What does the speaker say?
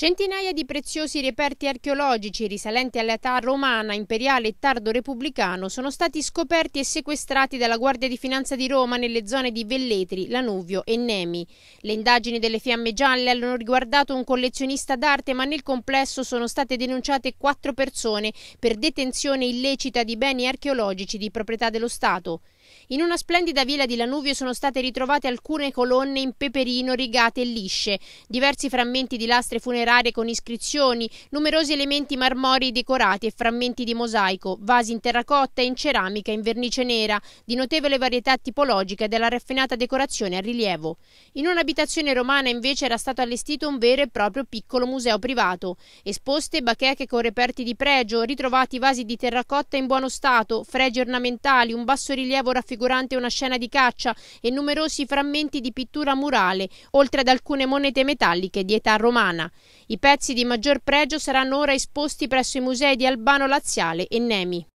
Centinaia di preziosi reperti archeologici risalenti all'età romana, imperiale e tardo repubblicano sono stati scoperti e sequestrati dalla Guardia di Finanza di Roma nelle zone di Velletri, Lanuvio e Nemi. Le indagini delle Fiamme Gialle hanno riguardato un collezionista d'arte, ma nel complesso sono state denunciate quattro persone per detenzione illecita di beni archeologici di proprietà dello Stato. In una splendida villa di Lanuvio sono state ritrovate alcune colonne in peperino rigate e lisce, diversi frammenti di lastre funerarie decorare con iscrizioni, numerosi elementi marmori decorati e frammenti di mosaico, vasi in terracotta e in ceramica in vernice nera, di notevole varietà tipologica e della raffinata decorazione a rilievo. In un'abitazione romana invece era stato allestito un vero e proprio piccolo museo privato, esposte bacheche con reperti di pregio, ritrovati vasi di terracotta in buono stato, fregi ornamentali, un basso rilievo raffigurante una scena di caccia e numerosi frammenti di pittura murale, oltre ad alcune monete metalliche di età romana. I pezzi di maggior pregio saranno ora esposti presso i musei di Albano Laziale e Nemi.